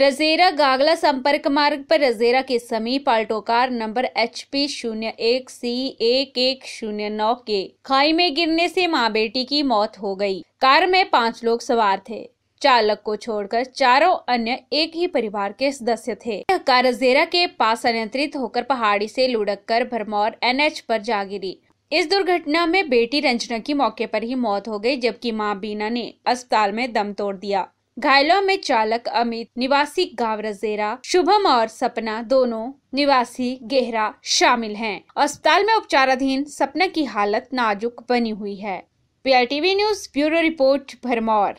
रजेरा गागला संपर्क मार्ग पर रजेरा के समीप Alto car number H P शून्य एक सी एक एक शून्य नौ के खाई में गिरने से मां बेटी की मौत हो गई कार में पांच लोग सवार थे चालक को छोड़कर चारों अन्य एक ही परिवार के सदस्य थे यह कार रजेरा के पास अनियंत्रित होकर पहाड़ी से कर भरमौर एच पर जा गिरी इस दुर्घटना में बेटी रंजना की मौके पर ही मौत हो गई जबकि मां बीना ने अस्पताल में दम तोड़ दिया घायलों में चालक अमित निवासी गांव रजेरा शुभम और सपना दोनों निवासी गेहरा शामिल हैं। अस्पताल में उपचाराधीन सपना की हालत नाजुक बनी हुई है P news bureau report Bharmour